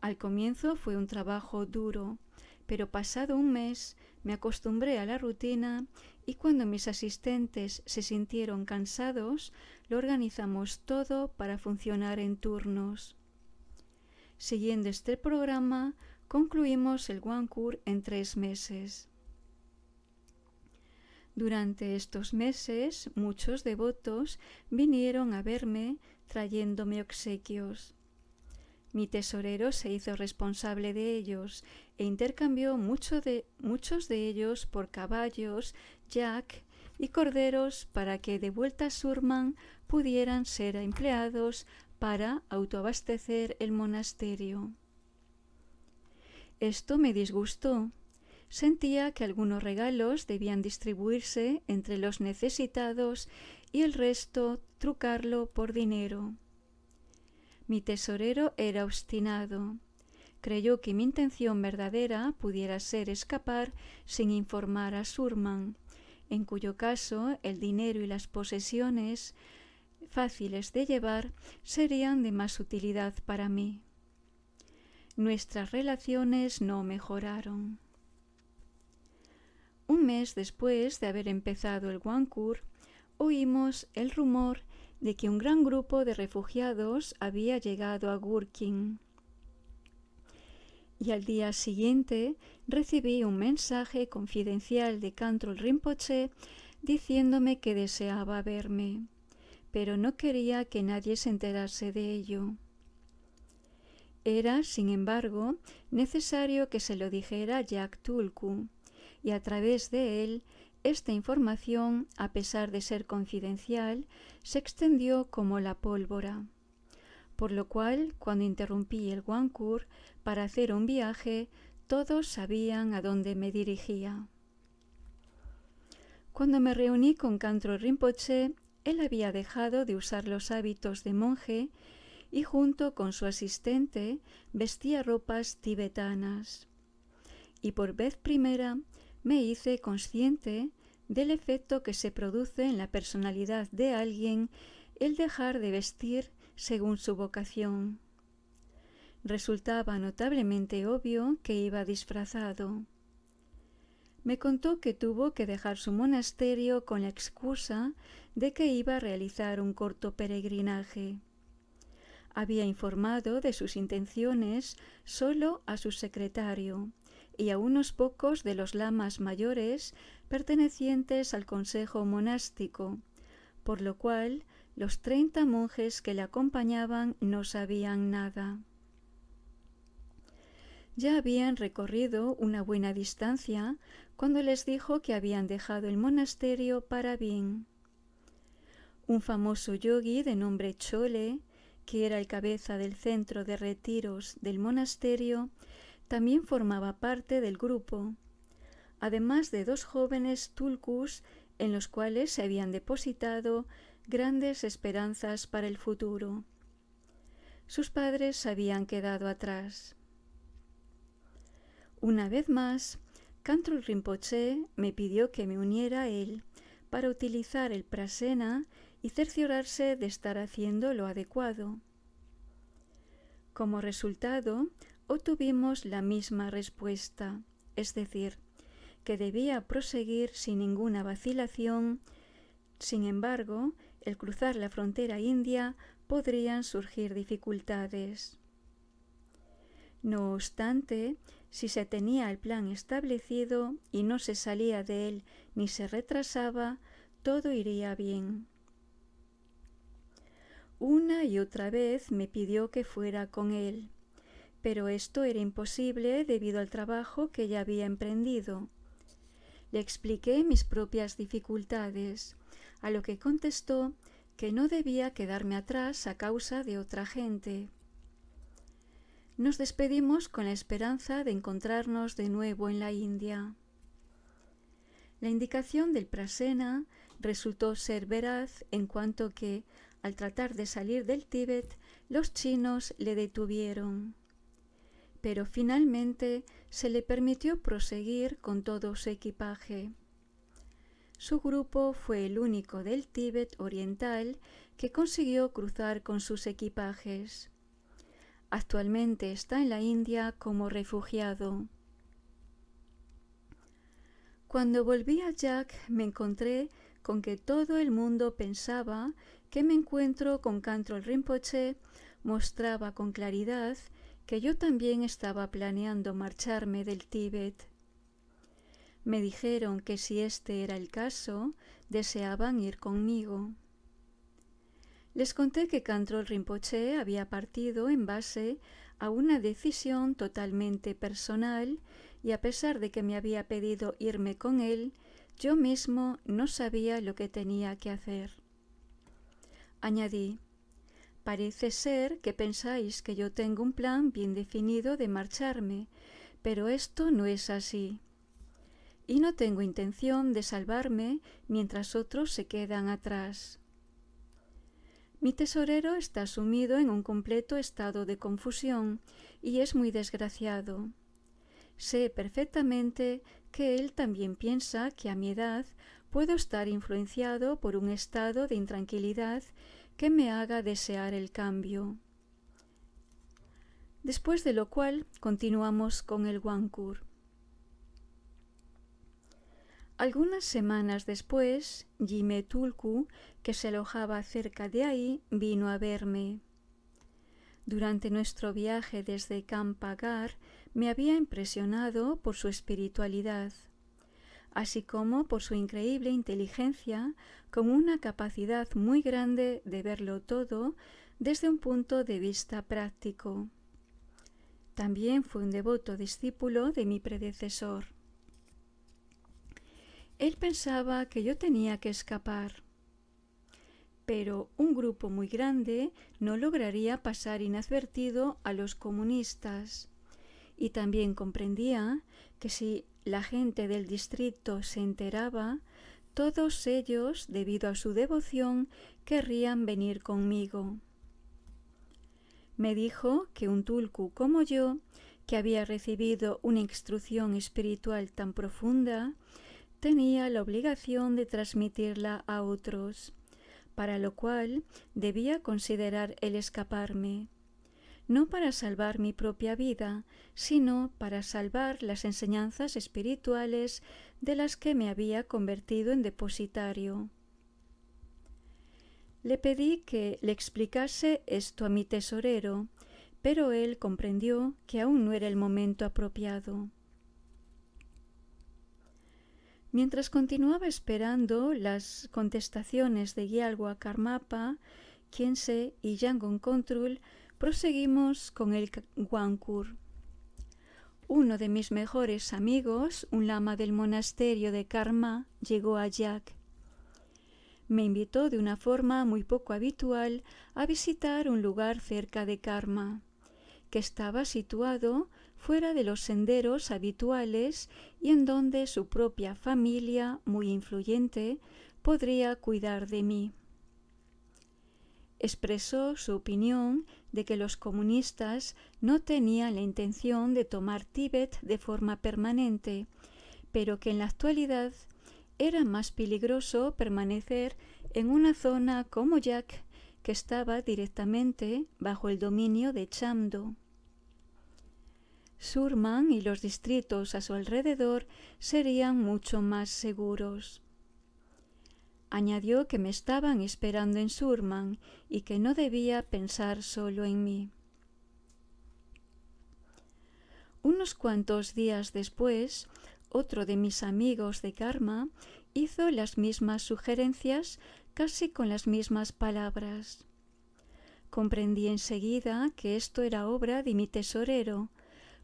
Al comienzo fue un trabajo duro, pero pasado un mes me acostumbré a la rutina y cuando mis asistentes se sintieron cansados, lo organizamos todo para funcionar en turnos. Siguiendo este programa, concluimos el Wankur en tres meses. Durante estos meses muchos devotos vinieron a verme trayéndome obsequios. Mi tesorero se hizo responsable de ellos e intercambió mucho de, muchos de ellos por caballos, jack y corderos para que de vuelta a Surman pudieran ser empleados para autoabastecer el monasterio. Esto me disgustó Sentía que algunos regalos debían distribuirse entre los necesitados y el resto trucarlo por dinero. Mi tesorero era obstinado. Creyó que mi intención verdadera pudiera ser escapar sin informar a Surman, en cuyo caso el dinero y las posesiones fáciles de llevar serían de más utilidad para mí. Nuestras relaciones no mejoraron. Un mes después de haber empezado el Wankur, oímos el rumor de que un gran grupo de refugiados había llegado a Gurkin. Y al día siguiente recibí un mensaje confidencial de Cantrol Rinpoche diciéndome que deseaba verme, pero no quería que nadie se enterase de ello. Era, sin embargo, necesario que se lo dijera Jack Tulku, y a través de él esta información, a pesar de ser confidencial, se extendió como la pólvora. Por lo cual, cuando interrumpí el Wankur para hacer un viaje, todos sabían a dónde me dirigía. Cuando me reuní con Cantro Rinpoche, él había dejado de usar los hábitos de monje y junto con su asistente vestía ropas tibetanas. Y por vez primera me hice consciente del efecto que se produce en la personalidad de alguien el dejar de vestir según su vocación. Resultaba notablemente obvio que iba disfrazado. Me contó que tuvo que dejar su monasterio con la excusa de que iba a realizar un corto peregrinaje. Había informado de sus intenciones solo a su secretario, y a unos pocos de los lamas mayores pertenecientes al consejo monástico, por lo cual los treinta monjes que le acompañaban no sabían nada. Ya habían recorrido una buena distancia cuando les dijo que habían dejado el monasterio para bien. Un famoso yogi de nombre Chole, que era el cabeza del centro de retiros del monasterio, también formaba parte del grupo, además de dos jóvenes tulcus en los cuales se habían depositado grandes esperanzas para el futuro. Sus padres habían quedado atrás. Una vez más, Cantrul Rinpoche me pidió que me uniera a él para utilizar el prasena y cerciorarse de estar haciendo lo adecuado. Como resultado, tuvimos la misma respuesta, es decir, que debía proseguir sin ninguna vacilación. Sin embargo, el cruzar la frontera india podrían surgir dificultades. No obstante, si se tenía el plan establecido y no se salía de él ni se retrasaba, todo iría bien. Una y otra vez me pidió que fuera con él pero esto era imposible debido al trabajo que ya había emprendido. Le expliqué mis propias dificultades, a lo que contestó que no debía quedarme atrás a causa de otra gente. Nos despedimos con la esperanza de encontrarnos de nuevo en la India. La indicación del Prasena resultó ser veraz en cuanto que, al tratar de salir del Tíbet, los chinos le detuvieron pero finalmente se le permitió proseguir con todo su equipaje. Su grupo fue el único del Tíbet oriental que consiguió cruzar con sus equipajes. Actualmente está en la India como refugiado. Cuando volví a Jack me encontré con que todo el mundo pensaba que mi encuentro con Cantrol Rinpoche mostraba con claridad que yo también estaba planeando marcharme del Tíbet. Me dijeron que si este era el caso, deseaban ir conmigo. Les conté que Cantrol Rinpoche había partido en base a una decisión totalmente personal y a pesar de que me había pedido irme con él, yo mismo no sabía lo que tenía que hacer. Añadí, Parece ser que pensáis que yo tengo un plan bien definido de marcharme, pero esto no es así. Y no tengo intención de salvarme mientras otros se quedan atrás. Mi tesorero está sumido en un completo estado de confusión y es muy desgraciado. Sé perfectamente que él también piensa que a mi edad puedo estar influenciado por un estado de intranquilidad que me haga desear el cambio. Después de lo cual continuamos con el Wankur. Algunas semanas después, Jimé Tulku, que se alojaba cerca de ahí, vino a verme. Durante nuestro viaje desde Kampagar, me había impresionado por su espiritualidad, así como por su increíble inteligencia con una capacidad muy grande de verlo todo desde un punto de vista práctico. También fue un devoto discípulo de mi predecesor. Él pensaba que yo tenía que escapar, pero un grupo muy grande no lograría pasar inadvertido a los comunistas. Y también comprendía que si la gente del distrito se enteraba, todos ellos, debido a su devoción, querrían venir conmigo. Me dijo que un tulku como yo, que había recibido una instrucción espiritual tan profunda, tenía la obligación de transmitirla a otros, para lo cual debía considerar el escaparme no para salvar mi propia vida, sino para salvar las enseñanzas espirituales de las que me había convertido en depositario. Le pedí que le explicase esto a mi tesorero, pero él comprendió que aún no era el momento apropiado. Mientras continuaba esperando las contestaciones de Gyalwa Karmapa, Kiense y Yangon Control Proseguimos con el Guancur. Uno de mis mejores amigos, un lama del monasterio de Karma, llegó a Jack. Me invitó de una forma muy poco habitual a visitar un lugar cerca de Karma, que estaba situado fuera de los senderos habituales y en donde su propia familia, muy influyente, podría cuidar de mí expresó su opinión de que los comunistas no tenían la intención de tomar Tíbet de forma permanente, pero que en la actualidad era más peligroso permanecer en una zona como Yak que estaba directamente bajo el dominio de Chamdo. Surman y los distritos a su alrededor serían mucho más seguros. Añadió que me estaban esperando en Surman y que no debía pensar solo en mí. Unos cuantos días después, otro de mis amigos de Karma hizo las mismas sugerencias casi con las mismas palabras. Comprendí enseguida que esto era obra de mi tesorero,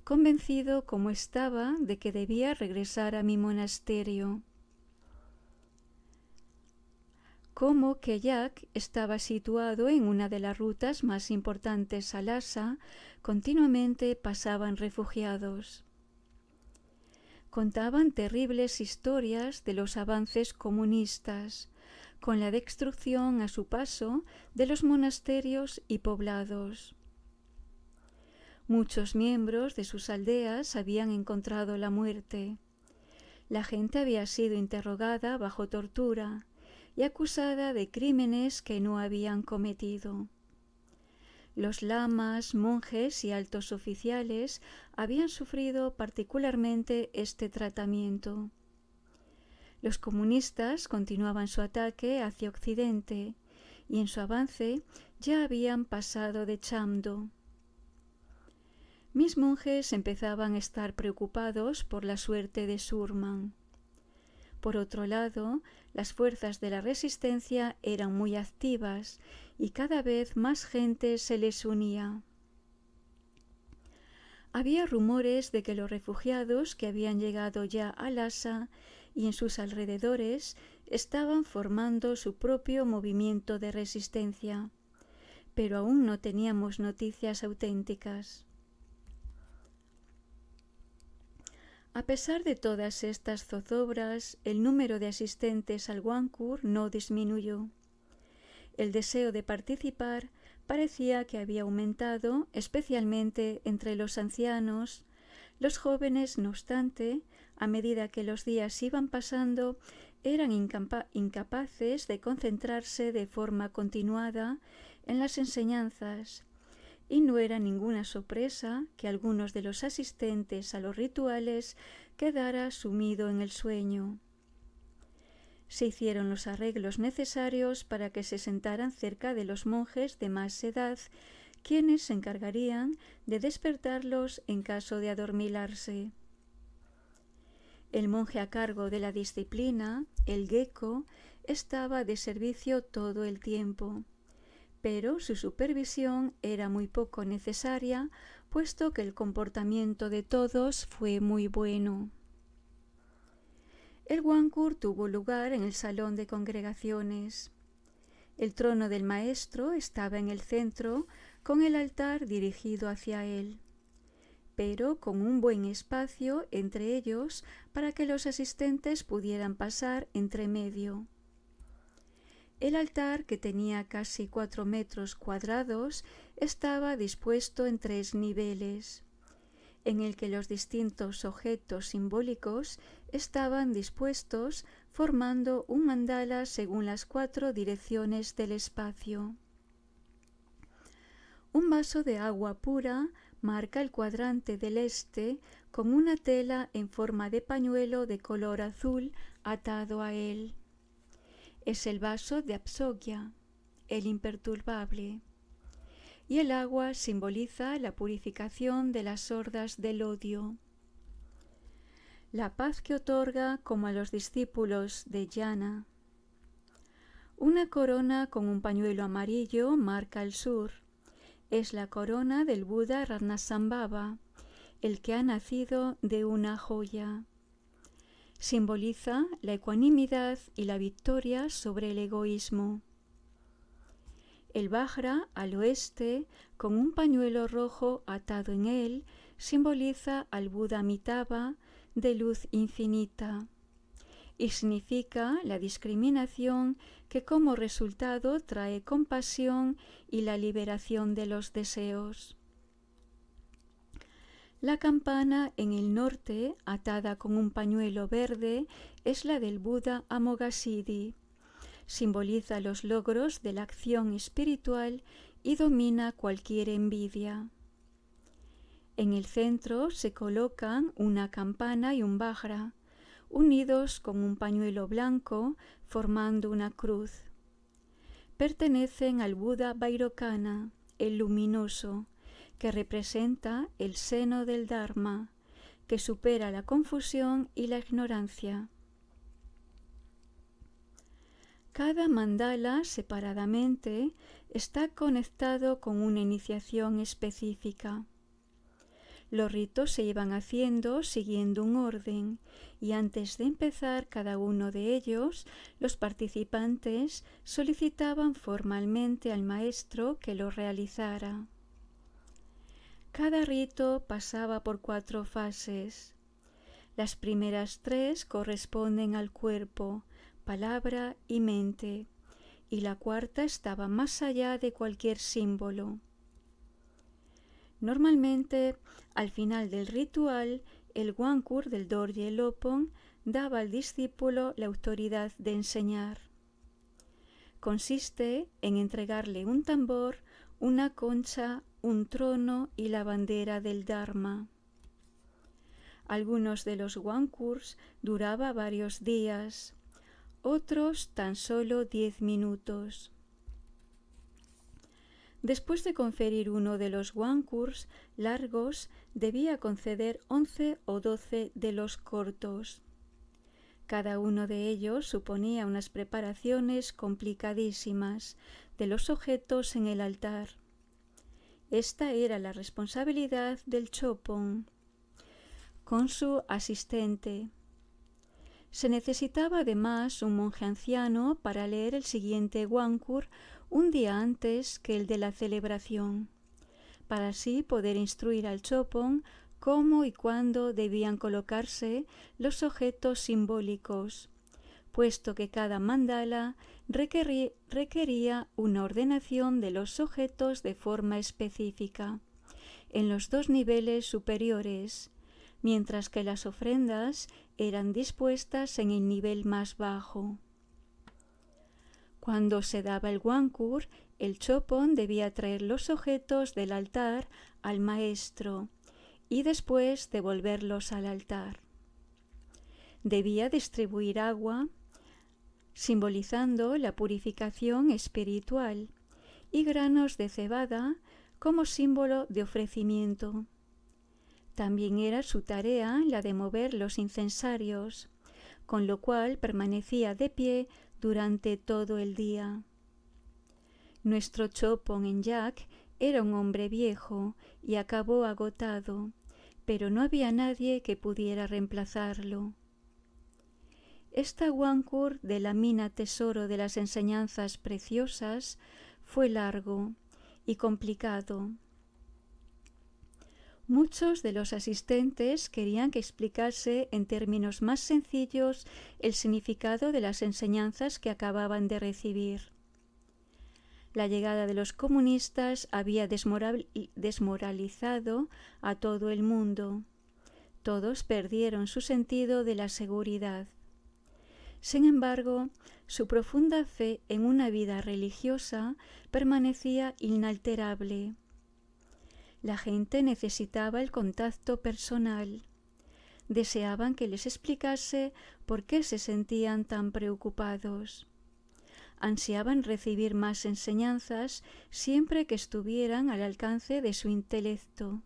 convencido como estaba de que debía regresar a mi monasterio como Keyak estaba situado en una de las rutas más importantes a Lhasa, continuamente pasaban refugiados. Contaban terribles historias de los avances comunistas, con la destrucción a su paso de los monasterios y poblados. Muchos miembros de sus aldeas habían encontrado la muerte. La gente había sido interrogada bajo tortura y acusada de crímenes que no habían cometido. Los lamas, monjes y altos oficiales habían sufrido particularmente este tratamiento. Los comunistas continuaban su ataque hacia Occidente y en su avance ya habían pasado de Chamdo. Mis monjes empezaban a estar preocupados por la suerte de Surman. Por otro lado, las fuerzas de la resistencia eran muy activas y cada vez más gente se les unía. Había rumores de que los refugiados que habían llegado ya a Lhasa y en sus alrededores estaban formando su propio movimiento de resistencia, pero aún no teníamos noticias auténticas. A pesar de todas estas zozobras, el número de asistentes al Wankur no disminuyó. El deseo de participar parecía que había aumentado, especialmente entre los ancianos. Los jóvenes, no obstante, a medida que los días iban pasando, eran incapaces de concentrarse de forma continuada en las enseñanzas y no era ninguna sorpresa que algunos de los asistentes a los rituales quedara sumido en el sueño. Se hicieron los arreglos necesarios para que se sentaran cerca de los monjes de más edad, quienes se encargarían de despertarlos en caso de adormilarse. El monje a cargo de la disciplina, el gecko, estaba de servicio todo el tiempo pero su supervisión era muy poco necesaria, puesto que el comportamiento de todos fue muy bueno. El Wankur tuvo lugar en el salón de congregaciones. El trono del maestro estaba en el centro, con el altar dirigido hacia él, pero con un buen espacio entre ellos para que los asistentes pudieran pasar entre medio. El altar, que tenía casi cuatro metros cuadrados, estaba dispuesto en tres niveles, en el que los distintos objetos simbólicos estaban dispuestos formando un mandala según las cuatro direcciones del espacio. Un vaso de agua pura marca el cuadrante del este con una tela en forma de pañuelo de color azul atado a él es el vaso de apsokya, el imperturbable, y el agua simboliza la purificación de las hordas del odio. La paz que otorga como a los discípulos de Yana. Una corona con un pañuelo amarillo marca el sur. Es la corona del Buda Ratnasambhava, el que ha nacido de una joya. Simboliza la ecuanimidad y la victoria sobre el egoísmo. El Bajra al oeste, con un pañuelo rojo atado en él, simboliza al Buda Mitaba de luz infinita y significa la discriminación que como resultado trae compasión y la liberación de los deseos. La campana en el norte, atada con un pañuelo verde, es la del Buda Amoghasiddhi. Simboliza los logros de la acción espiritual y domina cualquier envidia. En el centro se colocan una campana y un bajra, unidos con un pañuelo blanco formando una cruz. Pertenecen al Buda Vairocana, el luminoso, que representa el seno del Dharma, que supera la confusión y la ignorancia. Cada mandala separadamente está conectado con una iniciación específica. Los ritos se iban haciendo siguiendo un orden y antes de empezar cada uno de ellos, los participantes solicitaban formalmente al maestro que lo realizara. Cada rito pasaba por cuatro fases. Las primeras tres corresponden al cuerpo, palabra y mente, y la cuarta estaba más allá de cualquier símbolo. Normalmente, al final del ritual, el guancur del Dorje Lopon daba al discípulo la autoridad de enseñar. Consiste en entregarle un tambor, una concha un trono y la bandera del Dharma. Algunos de los Wankurs duraba varios días, otros tan solo diez minutos. Después de conferir uno de los Wankurs largos, debía conceder once o doce de los cortos. Cada uno de ellos suponía unas preparaciones complicadísimas de los objetos en el altar esta era la responsabilidad del Chopon con su asistente. Se necesitaba además un monje anciano para leer el siguiente Wankur un día antes que el de la celebración, para así poder instruir al Chopon cómo y cuándo debían colocarse los objetos simbólicos puesto que cada mandala requería una ordenación de los objetos de forma específica en los dos niveles superiores, mientras que las ofrendas eran dispuestas en el nivel más bajo. Cuando se daba el guancur, el Chopon debía traer los objetos del altar al maestro y después devolverlos al altar. Debía distribuir agua, simbolizando la purificación espiritual, y granos de cebada como símbolo de ofrecimiento. También era su tarea la de mover los incensarios, con lo cual permanecía de pie durante todo el día. Nuestro Chopon en Jack era un hombre viejo y acabó agotado, pero no había nadie que pudiera reemplazarlo. Esta guancor de la mina tesoro de las enseñanzas preciosas fue largo y complicado. Muchos de los asistentes querían que explicase en términos más sencillos el significado de las enseñanzas que acababan de recibir. La llegada de los comunistas había desmoralizado a todo el mundo. Todos perdieron su sentido de la seguridad. Sin embargo, su profunda fe en una vida religiosa permanecía inalterable. La gente necesitaba el contacto personal. Deseaban que les explicase por qué se sentían tan preocupados. Ansiaban recibir más enseñanzas siempre que estuvieran al alcance de su intelecto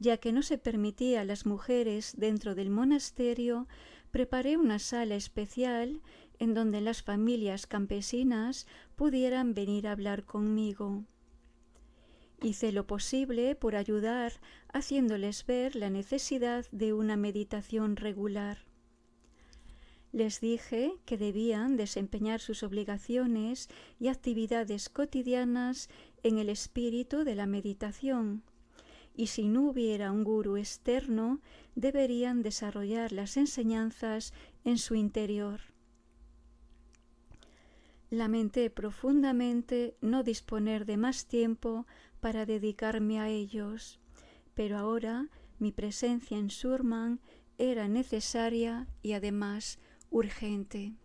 ya que no se permitía a las mujeres dentro del monasterio preparé una sala especial en donde las familias campesinas pudieran venir a hablar conmigo. Hice lo posible por ayudar haciéndoles ver la necesidad de una meditación regular. Les dije que debían desempeñar sus obligaciones y actividades cotidianas en el espíritu de la meditación y si no hubiera un guru externo, deberían desarrollar las enseñanzas en su interior. Lamenté profundamente no disponer de más tiempo para dedicarme a ellos, pero ahora mi presencia en Surman era necesaria y además urgente.